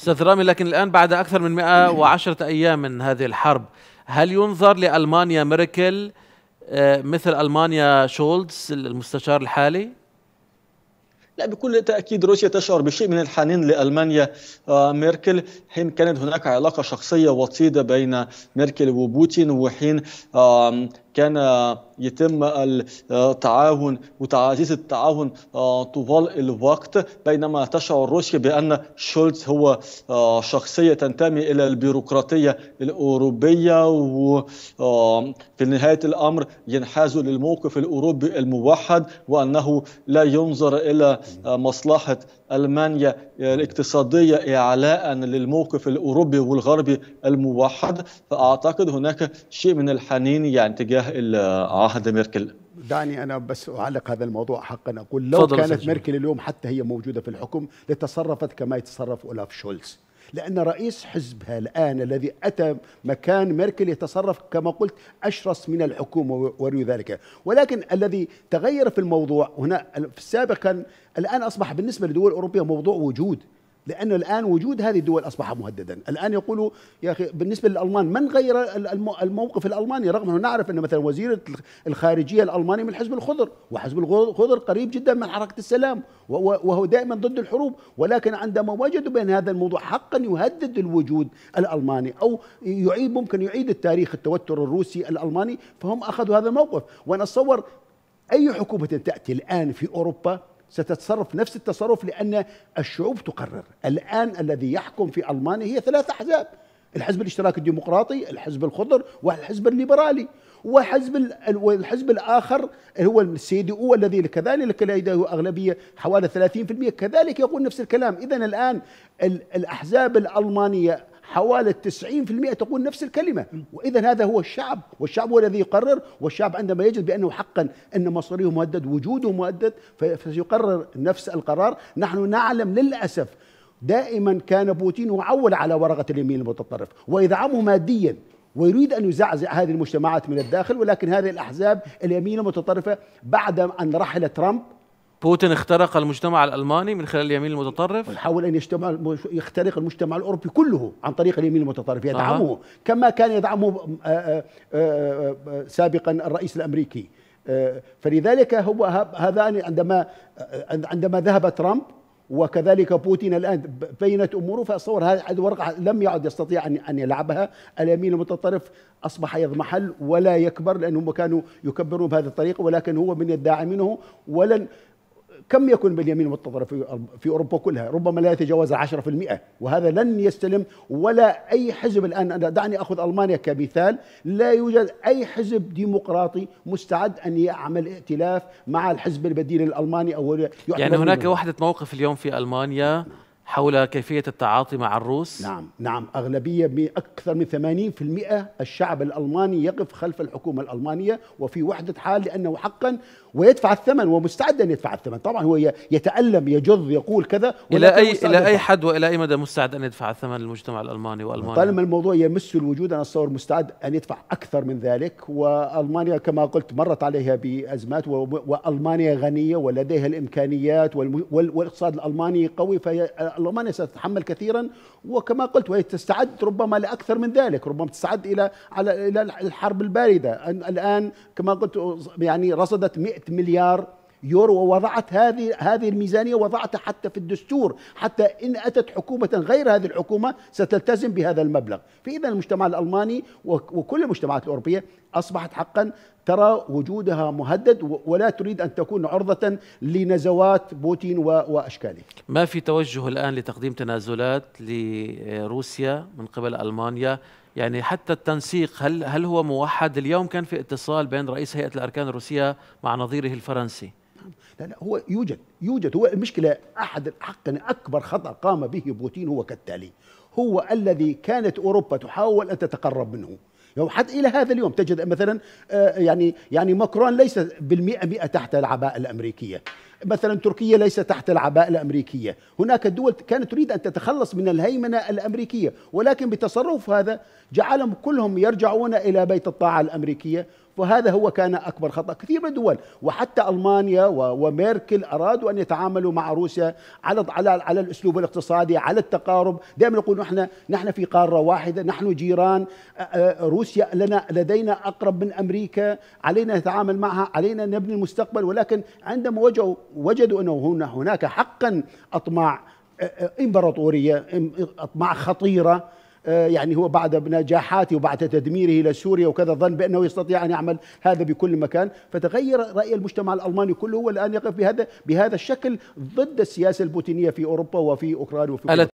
استاذ رامي لكن الان بعد اكثر من 110 ايام من هذه الحرب هل ينظر لالمانيا ميركل آه، مثل المانيا شولتز المستشار الحالي؟ لا بكل تأكيد روسيا تشعر بشيء من الحنين لألمانيا آه، ميركل حين كانت هناك علاقة شخصية وطيدة بين ميركل وبوتين وحين كان يتم التعاون وتعزيز التعاون آه، طوال الوقت بينما تشعر روسيا بان شولتز هو آه، شخصيه تنتمي الى البيروقراطيه الاوروبيه وفي آه، نهايه الامر ينحاز للموقف الاوروبي الموحد وانه لا ينظر الى مصلحه المانيا الاقتصاديه اعلاء للموقف الاوروبي والغربي الموحد فاعتقد هناك شيء من الحنين يعني تجاه تجاه عهد ميركل دعني انا بس اعلق هذا الموضوع حقا اقول لو كانت سجل. ميركل اليوم حتى هي موجوده في الحكم لتصرفت كما يتصرف اولاف شولز لأن رئيس حزبها الآن الذي أتى مكان ميركل يتصرف كما قلت أشرس من الحكومة وروي ذلك ولكن الذي تغير في الموضوع هنا في السابق كان الآن أصبح بالنسبة للدول الأوروبية موضوع وجود لأنه الآن وجود هذه الدول أصبح مهددا الآن يقولوا يا أخي بالنسبة للألمان من غير الموقف الألماني رغم أنه نعرف أن مثلا وزير الخارجية الألماني من حزب الخضر وحزب الخضر قريب جدا من حركة السلام وهو دائما ضد الحروب ولكن عندما وجدوا بأن هذا الموضوع حقا يهدد الوجود الألماني أو يعيد ممكن يعيد التاريخ التوتر الروسي الألماني فهم أخذوا هذا الموقف وأنا أتصور أي حكومة تأتي الآن في أوروبا ستتصرف نفس التصرف لأن الشعوب تقرر الآن الذي يحكم في ألمانيا هي ثلاث أحزاب الحزب الاشتراكي الديمقراطي الحزب الخضر والحزب الليبرالي وحزب والحزب الاخر هو السي دي او الذي كذلك لديه اغلبيه حوالي 30% كذلك يقول نفس الكلام اذا الان الاحزاب الالمانيه حوالي 90% تقول نفس الكلمة وإذا هذا هو الشعب والشعب هو الذي يقرر والشعب عندما يجد بأنه حقا أن مصيره مهدد وجوده مهدد فسيقرر نفس القرار نحن نعلم للأسف دائما كان بوتين يعول على ورقة اليمين المتطرف ويدعمه ماديا ويريد أن يزعزع هذه المجتمعات من الداخل ولكن هذه الأحزاب اليمين المتطرفة بعد أن رحل ترامب بوتين اخترق المجتمع الالماني من خلال اليمين المتطرف حاول ان يجتمع يخترق المجتمع الاوروبي كله عن طريق اليمين المتطرف يدعمه آه. كما كان يدعمه آه، آآ آه، آآ آه، سابقا الرئيس الامريكي فلذلك هو هذان عندما عندما ذهب ترامب وكذلك بوتين الان بينت اموره فصور هذه الورقه لم يعد يستطيع ان ان يلعبها، اليمين المتطرف اصبح يضمحل ولا يكبر لانهم كانوا يكبرون بهذه الطريقه ولكن هو من الداعمينه ولن كم يكون باليمين المتطرف في أوروبا كلها ربما لا يتجاوز 10% وهذا لن يستلم ولا أي حزب الآن دعني أخذ ألمانيا كمثال لا يوجد أي حزب ديمقراطي مستعد أن يعمل ائتلاف مع الحزب البديل الألماني أو يعني هناك وحدة موقف اليوم في ألمانيا حول كيفية التعاطي مع الروس؟ نعم نعم أغلبية أكثر من 80% الشعب الألماني يقف خلف الحكومة الألمانية وفي وحدة حال لأنه حقا ويدفع الثمن ومستعد أن يدفع الثمن طبعا هو يتألم يجذ يقول كذا إلى أي, إلى أي حد وإلى أي مدى مستعد أن يدفع الثمن المجتمع الألماني وألمانيا؟ طالما الموضوع يمس الوجود أنا أتصور مستعد أن يدفع أكثر من ذلك وألمانيا كما قلت مرت عليها بأزمات وألمانيا غنية ولديها الإمكانيات والاقتصاد الألماني قوي فهي ألمانيا ستتحمل كثيرا وكما قلت وهي تستعد ربما لأكثر من ذلك ربما تستعد إلى على إلى الحرب الباردة الآن كما قلت يعني رصدت 100 مليار يورو ووضعت هذه هذه الميزانيه وضعتها حتى في الدستور حتى ان اتت حكومه غير هذه الحكومه ستلتزم بهذا المبلغ فاذا المجتمع الالماني وكل المجتمعات الاوروبيه اصبحت حقا ترى وجودها مهدد ولا تريد أن تكون عرضة لنزوات بوتين وأشكاله ما في توجه الآن لتقديم تنازلات لروسيا من قبل ألمانيا يعني حتى التنسيق هل هل هو موحد اليوم كان في اتصال بين رئيس هيئه الاركان الروسيه مع نظيره الفرنسي لا لا هو يوجد يوجد هو المشكله احد حقا اكبر خطا قام به بوتين هو كالتالي هو الذي كانت اوروبا تحاول ان تتقرب منه حد الى هذا اليوم تجد مثلا آه، يعني يعني ماكرون ليس بالمئة مئة تحت العباءه الامريكيه مثلا تركيا ليس تحت العباءه الامريكيه هناك دول كانت تريد ان تتخلص من الهيمنه الامريكيه ولكن بتصرف هذا جعلهم كلهم يرجعون الى بيت الطاعه الامريكيه وهذا هو كان اكبر خطا كثير من الدول وحتى المانيا وميركل ارادوا ان يتعاملوا مع روسيا على على على الاسلوب الاقتصادي على التقارب دائما يقول نحن نحن في قاره واحده نحن جيران روسيا لنا لدينا اقرب من امريكا علينا نتعامل معها علينا نبني المستقبل ولكن عندما وجهوا وجدوا أنه هنا هناك حقا أطماع آه، آه، إمبراطورية أطماع خطيرة آه، يعني هو بعد نجاحاته وبعد تدميره الى سوريا وكذا ظن بأنه يستطيع أن يعمل هذا بكل مكان فتغير رأي المجتمع الألماني كله والآن يقف بهذا بهذا الشكل ضد السياسة البوتينية في أوروبا وفي أوكرانيا وفي ألا